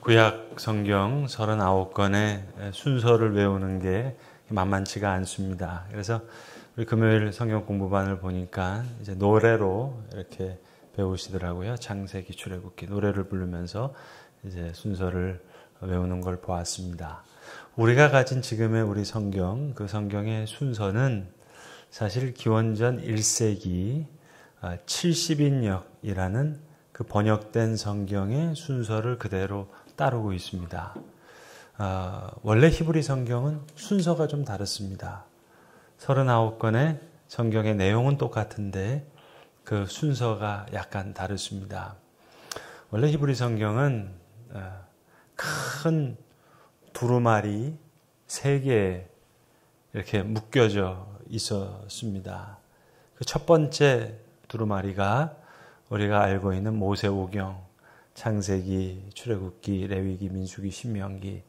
구약 성경 39권의 순서를 외우는 게 만만치가 않습니다. 그래서 우리 금요일 성경 공부반을 보니까 이제 노래로 이렇게 배우시더라고요. 창세기 출애굽기 노래를 부르면서 이제 순서를 외우는 걸 보았습니다. 우리가 가진 지금의 우리 성경, 그 성경의 순서는 사실 기원전 1세기 70인역이라는 아, 그 번역된 성경의 순서를 그대로 따르고 있습니다. 어, 원래 히브리 성경은 순서가 좀 다릅니다. 39권의 성경의 내용은 똑같은데 그 순서가 약간 다릅습니다 원래 히브리 성경은 어, 큰 두루마리 세 개 이렇게 묶여져 있었습니다. 그 첫 번째 두루마리가 우리가 알고 있는 모세오경, 창세기, 출애굽기, 레위기, 민수기, 신명기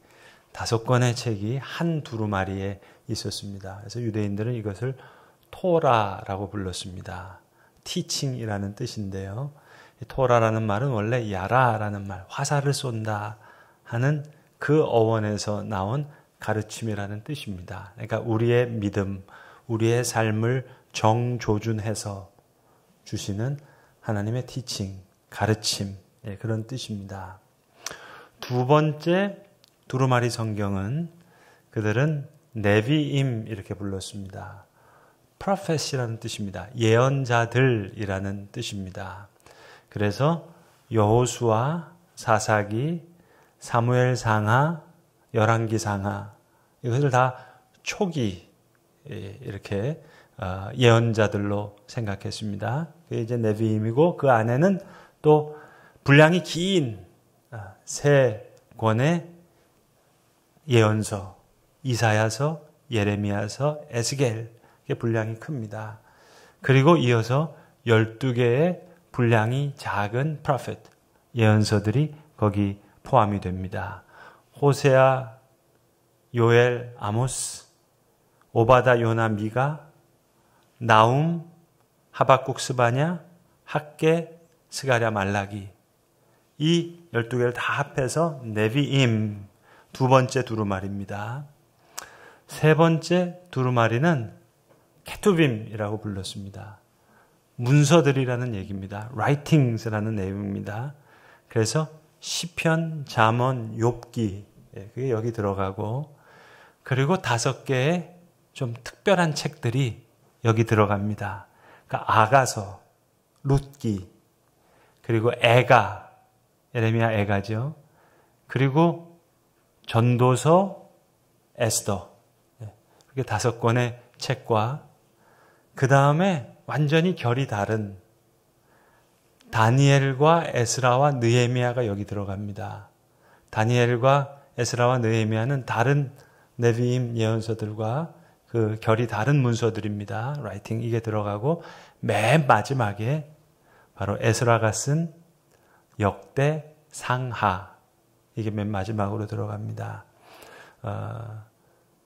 다섯 권의 책이 한 두루마리에 있었습니다. 그래서 유대인들은 이것을 토라라고 불렀습니다. 티칭이라는 뜻인데요. 토라라는 말은 원래 야라라는 말, 화살을 쏜다 하는 그 어원에서 나온 가르침이라는 뜻입니다. 그러니까 우리의 믿음, 우리의 삶을 정조준해서 주시는 하나님의 티칭, 가르침, 예, 그런 뜻입니다. 두 번째 두루마리 성경은 그들은 네비임 이렇게 불렀습니다. 프로페 p 라는 뜻입니다. 예언자들이라는 뜻입니다. 그래서 여호수아, 사사기, 사무엘 상하, 열왕기 상하 이것을 다 초기 예, 이렇게 어, 예언자들로 생각했습니다. 그게 이제 네비임이고 그 안에는 또 분량이 긴세 아, 권의 예언서, 이사야서, 예레미야서, 에스겔의 분량이 큽니다. 그리고 이어서 12개의 분량이 작은 프로펫, 예언서들이 거기 포함이 됩니다. 호세아, 요엘, 아모스, 오바다, 요나, 미가, 나움, 하박국, 스바냐, 학계, 스가랴, 말라기 이 12개를 다 합해서 네비임 두 번째 두루마리입니다. 세 번째 두루마리는 케투빔이라고 불렀습니다. 문서들이라는 얘기입니다. 라이팅스라는 내용입니다. 그래서 시편, 잠언, 욥기 예, 그게 여기 들어가고 그리고 다섯 개의 좀 특별한 책들이 여기 들어갑니다. 그러니까 아가서, 룻기, 그리고 애가, 에레미야 애가죠. 그리고 전도서 에스더 이게 예, 다섯 권의 책과 그 다음에 완전히 결이 다른 다니엘과 에스라와 느헤미야가 여기 들어갑니다. 다니엘과 에스라와 느헤미야는 다른 네비임 예언서들과 그 결이 다른 문서들입니다. 라이팅 이게 들어가고 맨 마지막에 바로 에스라가 쓴 역대 상하 이게 맨 마지막으로 들어갑니다. 어,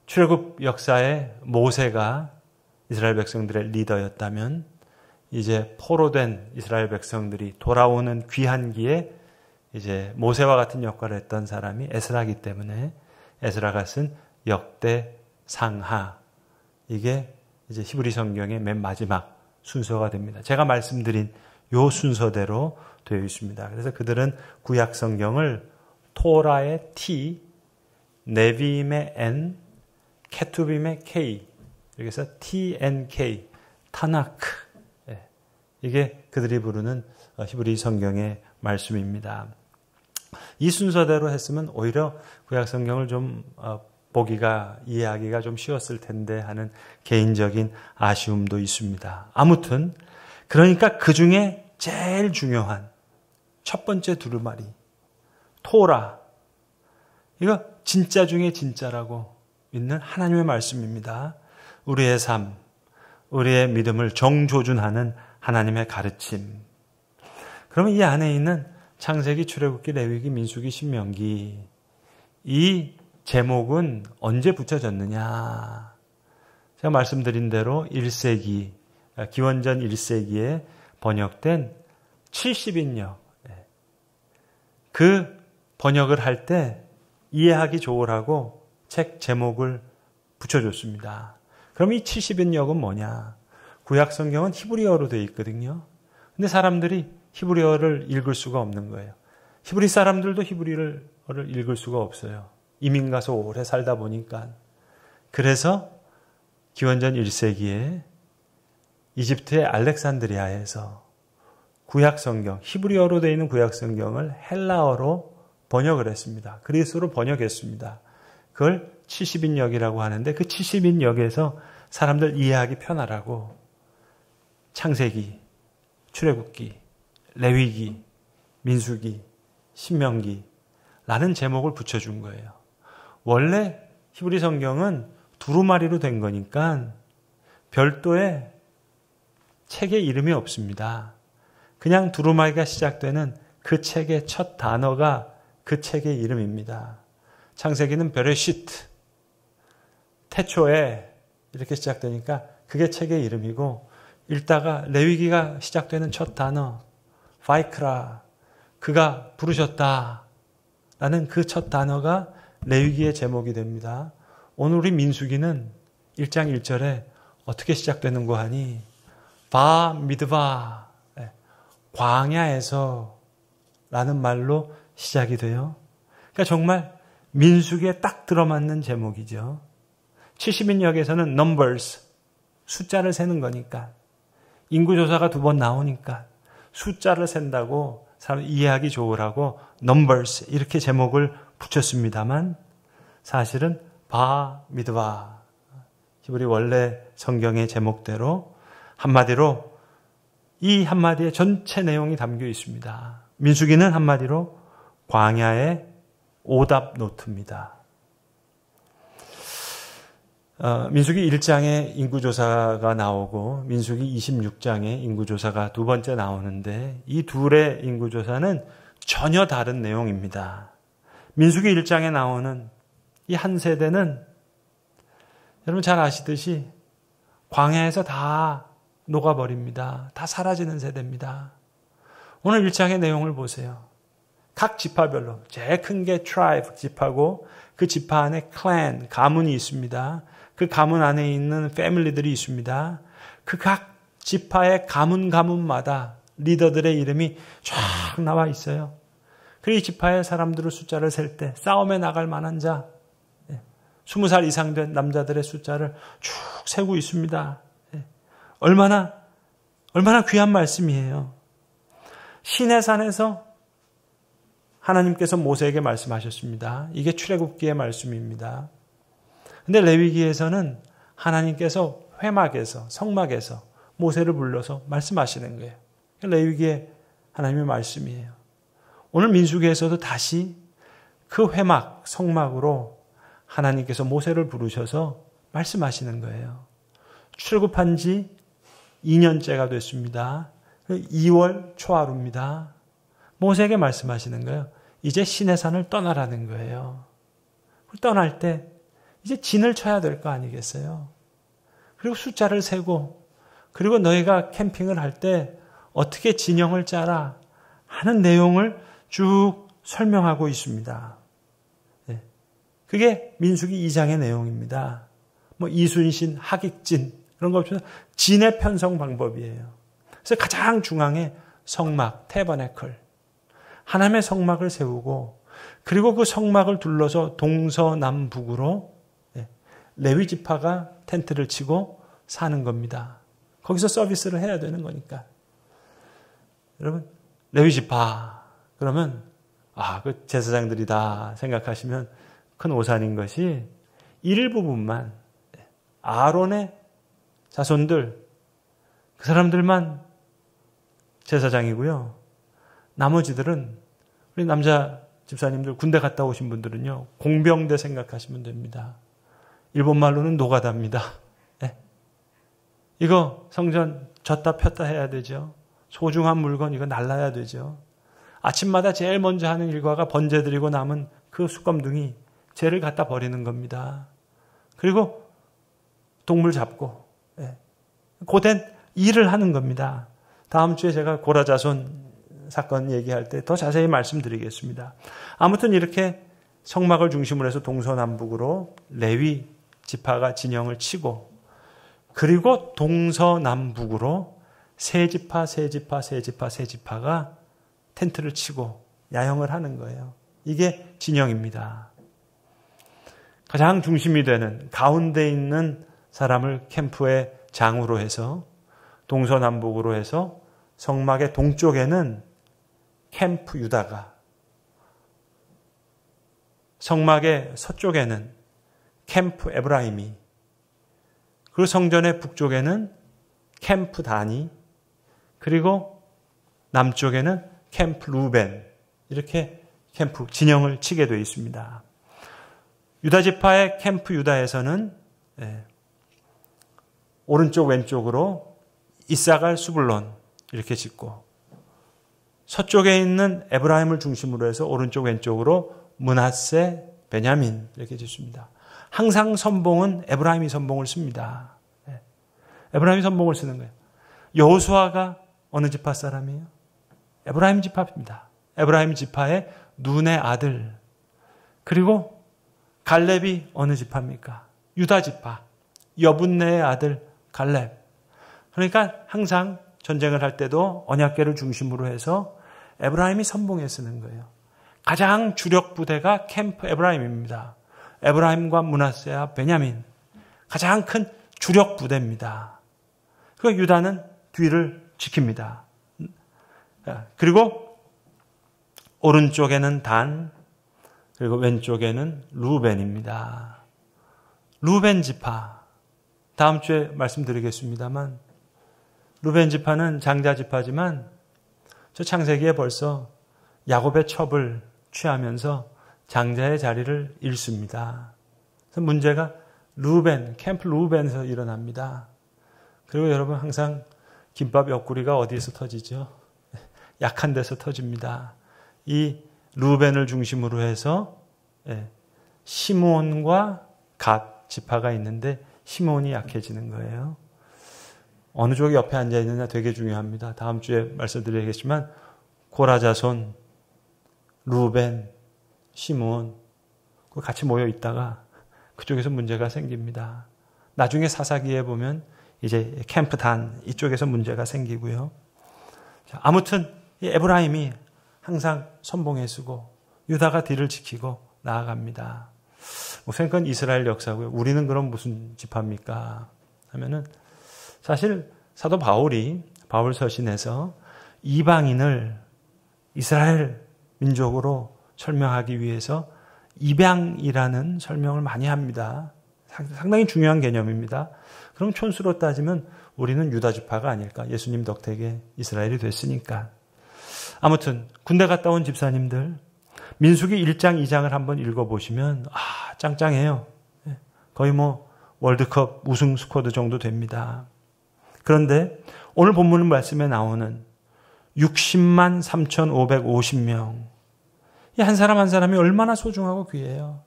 출국 역사에 모세가 이스라엘 백성들의 리더였다면 이제 포로 된 이스라엘 백성들이 돌아오는 귀한기에 이제 모세와 같은 역할을 했던 사람이 에스라기 때문에 에스라가 쓴 역대 상하 이게 이제 히브리 성경의 맨 마지막 순서가 됩니다. 제가 말씀드린 요 순서대로 되어 있습니다. 그래서 그들은 구약 성경을 토라의 T, 네비임의 N, 케투빔의 K, 이렇게 해서 TNK, 타나크. 예. 이게 그들이 부르는 어, 히브리 성경의 말씀입니다. 이 순서대로 했으면 오히려 구약 성경을 좀 어, 보기가 이해하기가 좀 쉬웠을 텐데 하는 개인적인 아쉬움도 있습니다. 아무튼 그러니까 그 중에 제일 중요한 첫 번째 두루마리. 토라. 이거 진짜 중에 진짜라고 믿는 하나님의 말씀입니다. 우리의 삶, 우리의 믿음을 정조준하는 하나님의 가르침. 그러면 이 안에 있는 창세기, 출애굽기, 레위기, 민수기, 신명기 이 제목은 언제 붙여졌느냐? 제가 말씀드린 대로 1세기 기원전 1세기에 번역된 70인역 그 번역을 할 때 이해하기 좋으라고 책 제목을 붙여줬습니다. 그럼 이 70인 역은 뭐냐? 구약 성경은 히브리어로 되어 있거든요. 근데 사람들이 히브리어를 읽을 수가 없는 거예요. 히브리 사람들도 히브리를 읽을 수가 없어요. 이민 가서 오래 살다 보니까. 그래서 기원전 1세기에 이집트의 알렉산드리아에서 구약 성경, 히브리어로 되어 있는 구약 성경을 헬라어로 번역을 했습니다. 그리스로 번역했습니다. 그걸 70인 역이라고 하는데 그 70인 역에서 사람들 이해하기 편하라고 창세기, 출애굽기, 레위기, 민수기, 신명기라는 제목을 붙여준 거예요. 원래 히브리 성경은 두루마리로 된 거니까 별도의 책의 이름이 없습니다. 그냥 두루마기가 시작되는 그 책의 첫 단어가 그 책의 이름입니다. 창세기는 베레시트, 태초에 이렇게 시작되니까 그게 책의 이름이고 읽다가 레위기가 시작되는 첫 단어 파이크라 그가 부르셨다 라는 그 첫 단어가 레위기의 제목이 됩니다. 오늘 우리 민수기는 1장 1절에 어떻게 시작되는 거 하니 바 미드바 광야에서 라는 말로 시작이 돼요. 그러니까 정말 민숙에 딱 들어맞는 제목이죠. 70인역에서는 numbers, 숫자를 세는 거니까. 인구조사가 두 번 나오니까. 숫자를 센다고 사람 이해하기 좋으라고 numbers 이렇게 제목을 붙였습니다만 사실은 바 미드바 히브리 원래 성경의 제목대로 한마디로 이 한마디에 전체 내용이 담겨 있습니다. 민수기는 한마디로 광야의 오답 노트입니다. 어, 민수기 1장에 인구조사가 나오고 민수기 26장에 인구조사가 두 번째 나오는데 이 둘의 인구조사는 전혀 다른 내용입니다. 민수기 1장에 나오는 이 한 세대는 여러분 잘 아시듯이 광야에서 다 녹아버립니다. 다 사라지는 세대입니다. 오늘 1장의 내용을 보세요. 각 지파별로 제일 큰 게 tribe 지파고 그 지파 안에 clan 가문이 있습니다. 그 가문 안에 있는 패밀리들이 있습니다. 그 각 지파의 가문 가문마다 리더들의 이름이 쫙 나와 있어요. 그리고 이 지파의 사람들을 숫자를 셀 때 싸움에 나갈 만한 자, 20살 예, 이상 된 남자들의 숫자를 쭉 세고 있습니다. 얼마나 얼마나 귀한 말씀이에요. 신의 산에서 하나님께서 모세에게 말씀하셨습니다. 이게 출애굽기의 말씀입니다. 근데 레위기에서는 하나님께서 회막에서 성막에서 모세를 불러서 말씀하시는 거예요. 레위기의 하나님의 말씀이에요. 오늘 민수기에서도 다시 그 회막 성막으로 하나님께서 모세를 부르셔서 말씀하시는 거예요. 출굽한 지 2년째가 됐습니다. 2월 초하루입니다. 모세에게 말씀하시는 거예요. 이제 신의 산을 떠나라는 거예요. 떠날 때 이제 진을 쳐야 될 거 아니겠어요? 그리고 숫자를 세고 그리고 너희가 캠핑을 할 때 어떻게 진영을 짜라 하는 내용을 쭉 설명하고 있습니다. 예. 그게 민숙이 2장의 내용입니다. 뭐 이순신, 학익진 그런 거 없이 진의 편성 방법이에요. 그래서 가장 중앙에 성막, 테버네클. 하나님의 성막을 세우고 그리고 그 성막을 둘러서 동서남북으로 예, 레위 지파가 텐트를 치고 사는 겁니다. 거기서 서비스를 해야 되는 거니까. 여러분, 레위 지파 그러면 아, 그 제사장들이다 생각하시면 큰 오산인 것이 일부분만 예, 아론의 자손들, 그 사람들만 제사장이고요. 나머지들은 우리 남자 집사님들 군대 갔다 오신 분들은요. 공병대 생각하시면 됩니다. 일본 말로는 노가다입니다. 네. 이거 성전 졌다 폈다 해야 되죠. 소중한 물건 이거 날라야 되죠. 아침마다 제일 먼저 하는 일과가 번제드리고 남은 그 수검둥이 죄를 갖다 버리는 겁니다. 그리고 동물 잡고 예. 고된 일을 하는 겁니다. 다음 주에 제가 고라자손 사건 얘기할 때 더 자세히 말씀드리겠습니다. 아무튼 이렇게 성막을 중심으로 해서 동서남북으로 레위 지파가 진영을 치고 그리고 동서남북으로 세 지파 세 지파 세 지파 세 지파가 텐트를 치고 야영을 하는 거예요. 이게 진영입니다. 가장 중심이 되는 가운데 있는 사람을 캠프의 장으로 해서 동서남북으로 해서 성막의 동쪽에는 캠프 유다가 성막의 서쪽에는 캠프 에브라임이 그리고 성전의 북쪽에는 캠프 다니 그리고 남쪽에는 캠프 루벤 이렇게 캠프 진영을 치게 되어 있습니다. 유다 지파의 캠프 유다에서는 예, 오른쪽 왼쪽으로 이사갈 수블론 이렇게 짓고 서쪽에 있는 에브라임을 중심으로 해서 오른쪽 왼쪽으로 문하세 베냐민 이렇게 짓습니다. 항상 선봉은 에브라임이 선봉을 씁니다. 예. 에브라임이 선봉을 쓰는 거예요. 여호수아가 어느 지파 사람이에요? 에브라임 지파입니다. 에브라임 지파의 눈의 아들. 그리고 갈렙이 어느 지파입니까? 유다 지파. 여분네의 아들 갈렙. 그러니까 항상 전쟁을 할 때도 언약계를 중심으로 해서 에브라임이 선봉에 쓰는 거예요. 가장 주력 부대가 캠프 에브라임입니다. 에브라임과 문하세와 베냐민. 가장 큰 주력 부대입니다. 그 유다는 뒤를 지킵니다. 아, 그리고 오른쪽에는 단, 그리고 왼쪽에는 루벤입니다. 루벤 지파. 다음 주에 말씀드리겠습니다만 루벤 지파는 장자 지파지만 저 창세기에 벌써 야곱의 첩을 취하면서 장자의 자리를 잃습니다. 그래서 문제가 루벤, 캠프 루벤에서 일어납니다. 그리고 여러분 항상 김밥 옆구리가 어디에서 터지죠? 약한 데서 터집니다. 이 루벤을 중심으로 해서 예, 시몬과갓 지파가 있는데 심원이 약해지는 거예요. 어느 쪽에 옆에 앉아 있느냐 되게 중요합니다. 다음 주에 말씀드리겠지만 고라자손, 루벤, 시몬 같이 모여 있다가 그쪽에서 문제가 생깁니다. 나중에 사사기에 보면 이제 캠프 단 이쪽에서 문제가 생기고요. 아무튼 에브라임이 항상 선봉에 서고 유다가 뒤를 지키고 나아갑니다. 뭐 생사님 이스라엘 역사고요. 우리는 그럼 무슨 집합입니까? 하면은 사실 사도 바울이 바울 서신에서 이방인을 이스라엘 민족으로 설명하기 위해서 입양이라는 설명을 많이 합니다. 상당히 중요한 개념입니다. 그럼 촌수로 따지면 우리는 유다 지파가 아닐까? 예수님 덕택에 이스라엘이 됐으니까. 아무튼 군대 갔다 온 집사님들 민수기 1장 2장을 한번 읽어 보시면 아, 짱짱해요. 예, 거의 뭐 월드컵 우승 스쿼드 정도 됩니다. 그런데 오늘 본문 말씀에 나오는 60만 3,550명. 이 한 사람 한 사람이 얼마나 소중하고 귀해요.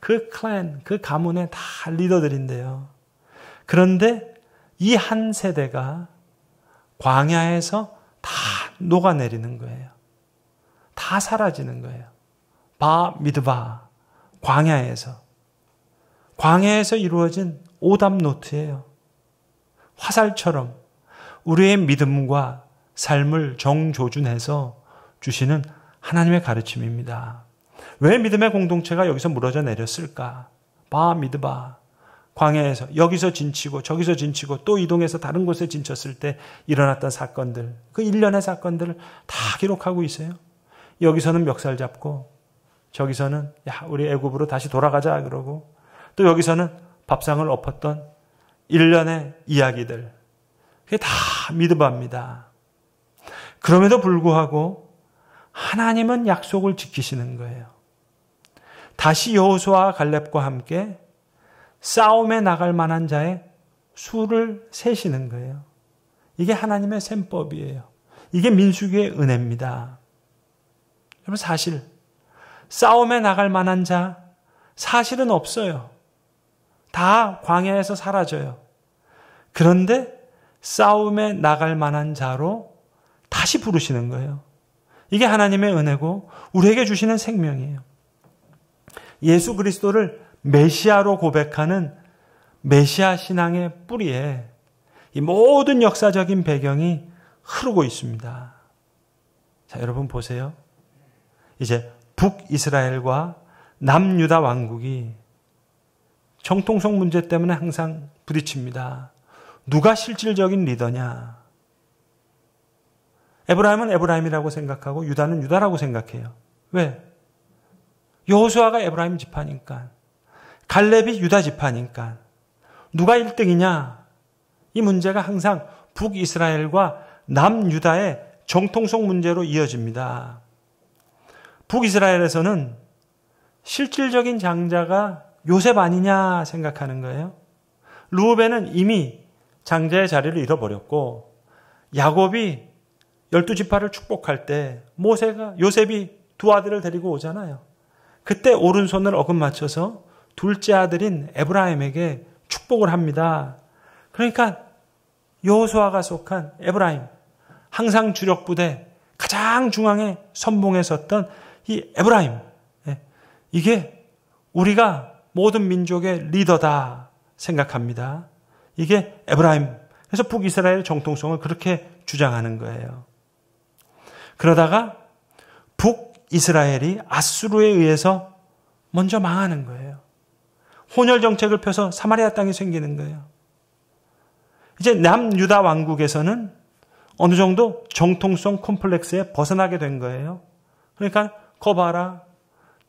그 클랜, 그 가문의 다 리더들인데요. 그런데 이 한 세대가 광야에서 다 녹아내리는 거예요. 다 사라지는 거예요. 바 미드바. 광야에서 광야에서 이루어진 오답 노트예요. 화살처럼 우리의 믿음과 삶을 정조준해서 주시는 하나님의 가르침입니다. 왜 믿음의 공동체가 여기서 무너져 내렸을까? 바 믿어봐. 광야에서 여기서 진치고 저기서 진치고 또 이동해서 다른 곳에 진쳤을 때 일어났던 사건들 그 일련의 사건들을 다 기록하고 있어요. 여기서는 멱살 잡고 저기서는 야 우리 애굽으로 다시 돌아가자 그러고 또 여기서는 밥상을 엎었던 일련의 이야기들 그게 다 미드바입니다. 그럼에도 불구하고 하나님은 약속을 지키시는 거예요. 다시 여호수아 갈렙과 함께 싸움에 나갈 만한 자의 수를 세시는 거예요. 이게 하나님의 셈법이에요. 이게 민수기의 은혜입니다. 여러분 사실 싸움에 나갈 만한 자 사실은 없어요. 다 광야에서 사라져요. 그런데 싸움에 나갈 만한 자로 다시 부르시는 거예요. 이게 하나님의 은혜고 우리에게 주시는 생명이에요. 예수 그리스도를 메시아로 고백하는 메시아 신앙의 뿌리에 이 모든 역사적인 배경이 흐르고 있습니다. 자, 여러분 보세요. 이제 북이스라엘과 남유다 왕국이 정통성 문제 때문에 항상 부딪힙니다. 누가 실질적인 리더냐? 에브라임은 에브라임이라고 생각하고 유다는 유다라고 생각해요. 왜? 여호수아가 에브라임 지파니까. 갈렙이 유다 지파니까. 누가 1등이냐? 이 문제가 항상 북이스라엘과 남유다의 정통성 문제로 이어집니다. 북이스라엘에서는 실질적인 장자가 요셉 아니냐 생각하는 거예요. 루벤은 이미 장자의 자리를 잃어버렸고 야곱이 열두 지파를 축복할 때 모세가 요셉이 두 아들을 데리고 오잖아요. 그때 오른손을 어긋맞춰서 둘째 아들인 에브라임에게 축복을 합니다. 그러니까 요호수아가 속한 에브라임 항상 주력 부대 가장 중앙에 선봉에 섰던 이 에브라임 예. 이게 우리가 모든 민족의 리더다 생각합니다. 이게 에브라임 그래서 북이스라엘 정통성을 그렇게 주장하는 거예요. 그러다가 북이스라엘이 아수르에 의해서 먼저 망하는 거예요. 혼혈 정책을 펴서 사마리아 땅이 생기는 거예요. 이제 남유다 왕국에서는 어느 정도 정통성 콤플렉스에 벗어나게 된 거예요. 그러니까 거 봐라.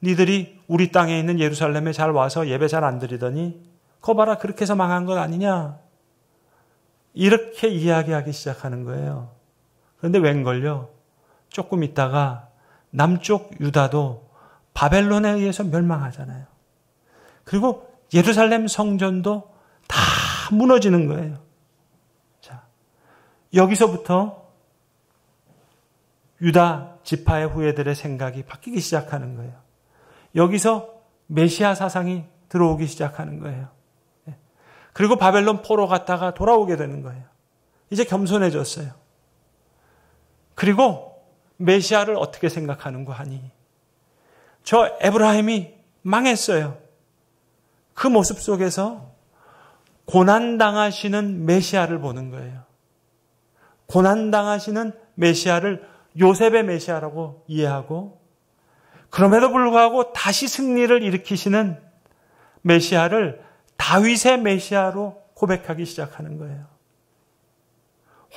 니들이 우리 땅에 있는 예루살렘에 잘 와서 예배 잘 안 드리더니 거 봐라 그렇게 해서 망한 것 아니냐. 이렇게 이야기하기 시작하는 거예요. 그런데 웬걸요? 조금 있다가 남쪽 유다도 바벨론에 의해서 멸망하잖아요. 그리고 예루살렘 성전도 다 무너지는 거예요. 자, 여기서부터 유다 지파의 후예들의 생각이 바뀌기 시작하는 거예요. 여기서 메시아 사상이 들어오기 시작하는 거예요. 예. 그리고 바벨론 포로 갔다가 돌아오게 되는 거예요. 이제 겸손해졌어요. 그리고 메시아를 어떻게 생각하는고 하니 저 에브라임이 망했어요. 그 모습 속에서 고난당하시는 메시아를 보는 거예요. 고난당하시는 메시아를 요셉의 메시아라고 이해하고 그럼에도 불구하고 다시 승리를 일으키시는 메시아를 다윗의 메시아로 고백하기 시작하는 거예요.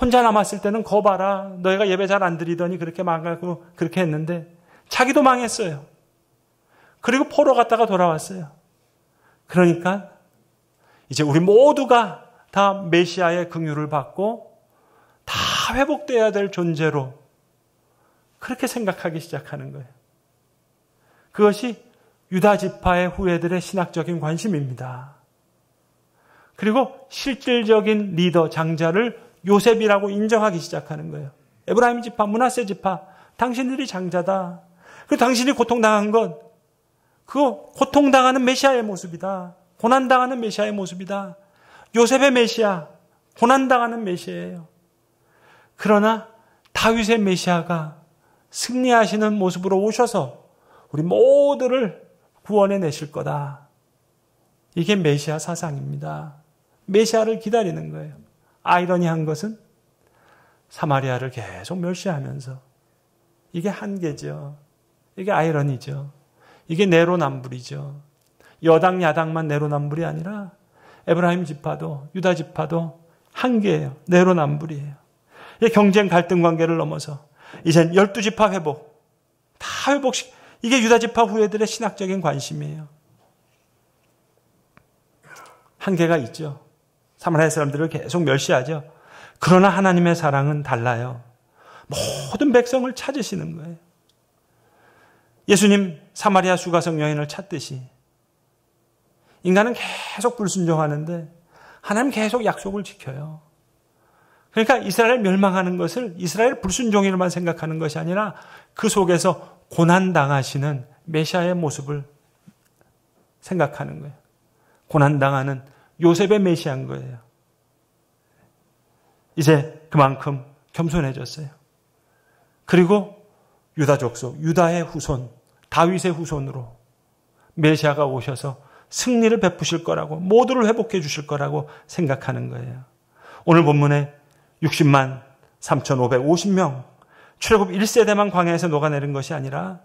혼자 남았을 때는 거 봐라. 너희가 예배 잘 안 드리더니 그렇게 망하고 그렇게 했는데 자기도 망했어요. 그리고 포로 갔다가 돌아왔어요. 그러니까 이제 우리 모두가 다 메시아의 긍휼을 받고 다회복되어야될 존재로 그렇게 생각하기 시작하는 거예요. 그것이 유다 지파의 후예들의 신학적인 관심입니다. 그리고 실질적인 리더 장자를 요셉이라고 인정하기 시작하는 거예요. 에브라임 지파, 문하세 지파, 당신들이 장자다. 그 당신이 고통당한 건 그거 고통당하는 메시아의 모습이다. 고난당하는 메시아의 모습이다. 요셉의 메시아, 고난당하는 메시아예요. 그러나 다윗의 메시아가 승리하시는 모습으로 오셔서 우리 모두를 구원해 내실 거다. 이게 메시아 사상입니다. 메시아를 기다리는 거예요. 아이러니한 것은 사마리아를 계속 멸시하면서 이게 한계죠. 이게 아이러니죠. 이게 내로남불이죠. 여당 야당만 내로남불이 아니라 에브라임 지파도 유다 지파도 한계예요. 내로남불이에요. 이 경쟁 갈등 관계를 넘어서 이젠 1 2 지파 회복. 다회복식 이게 유다 지파 후예들의 신학적인 관심이에요. 한계가 있죠. 사마리아 사람들을 계속 멸시하죠. 그러나 하나님의 사랑은 달라요. 모든 백성을 찾으시는 거예요. 예수님 사마리아 수가성 여인을 찾듯이 인간은 계속 불순종하는데 하나님 계속 약속을 지켜요. 그러니까 이스라엘 멸망하는 것을 이스라엘 불순종일만 생각하는 것이 아니라 그 속에서 고난당하시는 메시아의 모습을 생각하는 거예요. 고난당하는 요셉의 메시아인 거예요. 이제 그만큼 겸손해졌어요. 그리고 유다족 소 유다의 후손, 다윗의 후손으로 메시아가 오셔서 승리를 베푸실 거라고, 모두를 회복해 주실 거라고 생각하는 거예요. 오늘 본문에 60만 3,550명. 출애굽 1세대만 광야에서 녹아내린 것이 아니라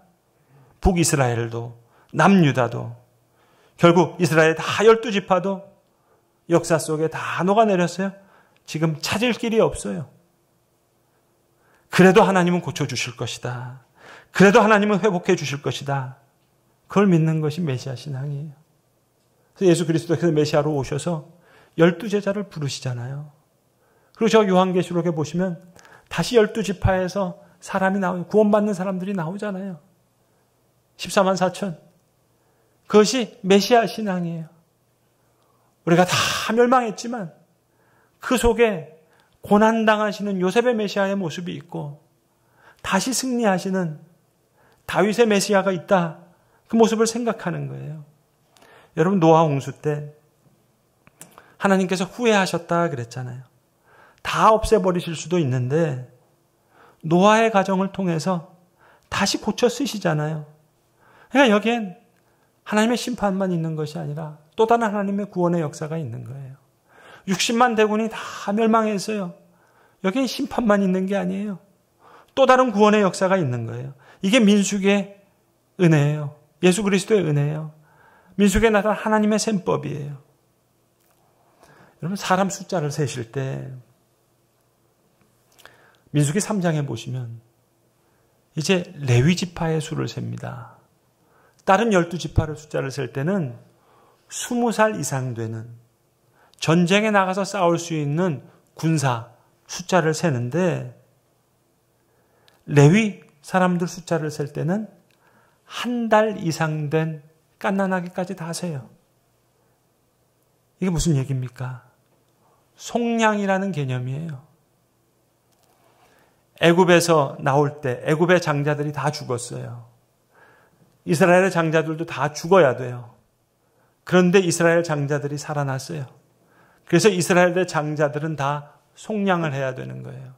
북이스라엘도 남유다도 결국 이스라엘 다 12지파도 역사 속에 다 녹아내렸어요. 지금 찾을 길이 없어요. 그래도 하나님은 고쳐주실 것이다. 그래도 하나님은 회복해 주실 것이다. 그걸 믿는 것이 메시아 신앙이에요. 그래서 예수 그리스도께서 메시아로 오셔서 열두 제자를 부르시잖아요. 그리고 저 요한계시록에 보시면 다시 열두 지파에서 사람이 나오 구원받는 사람들이 나오잖아요. 14만 4천. 그것이 메시아 신앙이에요. 우리가 다 멸망했지만 그 속에 고난당하시는 요셉의 메시아의 모습이 있고 다시 승리하시는 다윗의 메시아가 있다. 그 모습을 생각하는 거예요. 여러분 노아 홍수 때 하나님께서 후회하셨다 그랬잖아요. 다 없애버리실 수도 있는데 노아의 가정을 통해서 다시 고쳐 쓰시잖아요. 그러니까 여기엔 하나님의 심판만 있는 것이 아니라 또 다른 하나님의 구원의 역사가 있는 거예요. 60만 대군이 다 멸망했어요. 여기엔 심판만 있는 게 아니에요. 또 다른 구원의 역사가 있는 거예요. 이게 민숙의 은혜예요. 예수 그리스도의 은혜예요. 민숙에 나타난 하나님의 셈법이에요. 여러분 사람 숫자를 세실 때 민숙이 3장에 보시면 이제 레위 지파의 수를 셉니다. 다른 12지파를 숫자를 셀 때는 20살 이상 되는 전쟁에 나가서 싸울 수 있는 군사 숫자를 세는데 레위 사람들 숫자를 셀 때는 한 달 이상 된 깐난하기까지 다 세요. 이게 무슨 얘기입니까? 속량이라는 개념이에요. 애굽에서 나올 때 애굽의 장자들이 다 죽었어요. 이스라엘의 장자들도 다 죽어야 돼요. 그런데 이스라엘 장자들이 살아났어요. 그래서 이스라엘의 장자들은 다 속량을 해야 되는 거예요.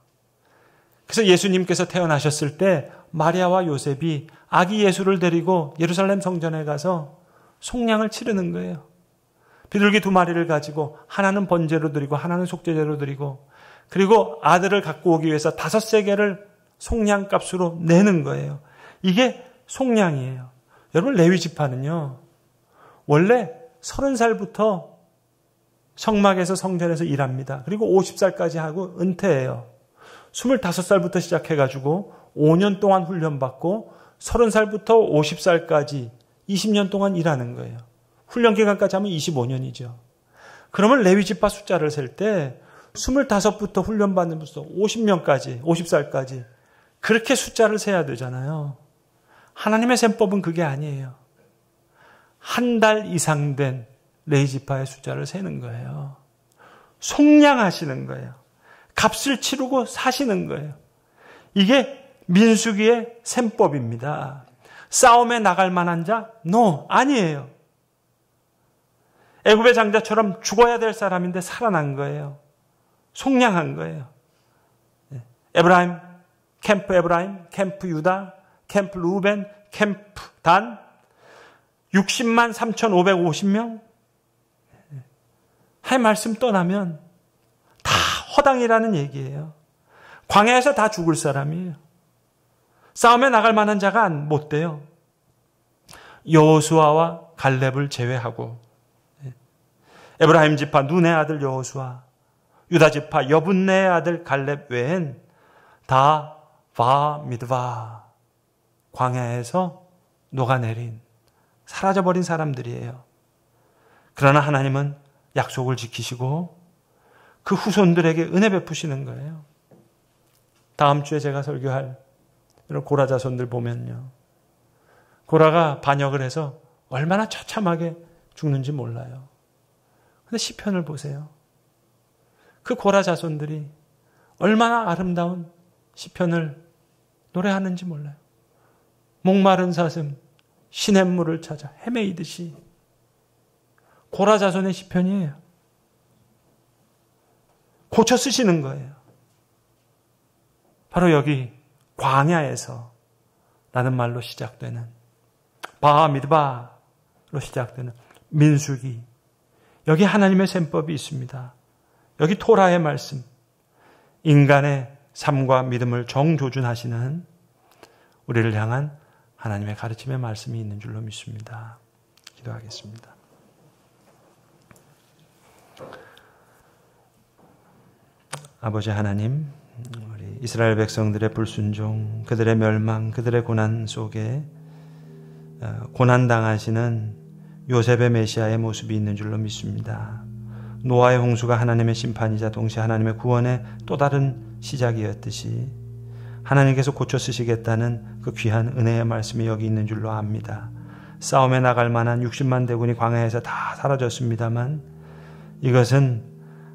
그래서 예수님께서 태어나셨을 때 마리아와 요셉이 아기 예수를 데리고 예루살렘 성전에 가서 속량을 치르는 거예요. 비둘기 두 마리를 가지고 하나는 번제로 드리고 하나는 속죄제로 드리고 그리고 아들을 갖고 오기 위해서 다섯 세계를 속량값으로 내는 거예요. 이게 속량이에요. 여러분 레위 지파는요. 원래 서른 살부터 성막에서 성전에서 일합니다. 그리고 50살까지 하고 은퇴해요. 25살부터 시작해가지고 5년 동안 훈련받고 30살부터 50살까지 20년 동안 일하는 거예요. 훈련 기간까지 하면 25년이죠. 그러면 레위 지파 숫자를 셀때 25부터 훈련받는 부서 50명까지, 50살까지 그렇게 숫자를 세야 되잖아요. 하나님의 셈법은 그게 아니에요. 한 달 이상 된 레이지파의 숫자를 세는 거예요. 속량하시는 거예요. 값을 치르고 사시는 거예요. 이게 민수기의 셈법입니다. 싸움에 나갈 만한 자? No, 아니에요. 애굽의 장자처럼 죽어야 될 사람인데 살아난 거예요. 속량한 거예요. 예. 에브라임, 캠프 에브라임, 캠프 유다, 캠프 루벤, 캠프 단, 60만 3,550명? 예. 할 말씀 떠나면 다 허당이라는 얘기예요. 광야에서 다 죽을 사람이에요. 싸움에 나갈 만한 자가 못 돼요. 여호수아와 갈렙을 제외하고 예. 에브라임 지파 눈의 아들 여호수아 유다 지파 여분네의 아들 갈렙 외엔 다 바미드바 광야에서 녹아내린 사라져버린 사람들이에요. 그러나 하나님은 약속을 지키시고 그 후손들에게 은혜 베푸시는 거예요. 다음 주에 제가 설교할 이런 고라 자손들 보면요. 고라가 반역을 해서 얼마나 처참하게 죽는지 몰라요. 근데 시편을 보세요. 그 고라 자손들이 얼마나 아름다운 시편을 노래하는지 몰라요. 목마른 사슴, 시냇물을 찾아 헤매이듯이 고라 자손의 시편이에요. 고쳐 쓰시는 거예요. 바로 여기 광야에서 라는 말로 시작되는 바하 미드바로 시작되는 민수기 여기 하나님의 셈법이 있습니다. 여기 토라의 말씀, 인간의 삶과 믿음을 정조준하시는 우리를 향한 하나님의 가르침의 말씀이 있는 줄로 믿습니다. 기도하겠습니다. 아버지 하나님, 우리 이스라엘 백성들의 불순종, 그들의 멸망, 그들의 고난 속에 어, 고난당하시는 요셉의 메시아의 모습이 있는 줄로 믿습니다. 노아의 홍수가 하나님의 심판이자 동시에 하나님의 구원의 또 다른 시작이었듯이 하나님께서 고쳐 쓰시겠다는 그 귀한 은혜의 말씀이 여기 있는 줄로 압니다. 싸움에 나갈 만한 60만 대군이 광야에서 다 사라졌습니다만 이것은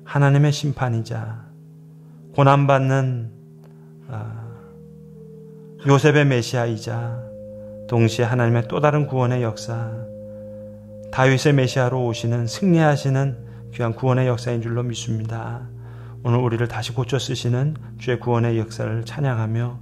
하나님의 심판이자 고난받는 아, 요셉의 메시아이자 동시에 하나님의 또 다른 구원의 역사 다윗의 메시아로 오시는 승리하시는 귀한 구원의 역사인 줄로 믿습니다. 오늘 우리를 다시 고쳐 쓰시는 주의 구원의 역사를 찬양하며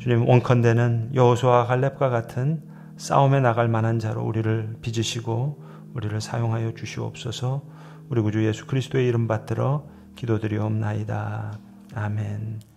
주님 원컨대는 여호수아 갈렙과 같은 싸움에 나갈 만한 자로 우리를 빚으시고 우리를 사용하여 주시옵소서. 우리 구주 예수 그리스도의 이름 받들어 기도드리옵나이다. 아멘.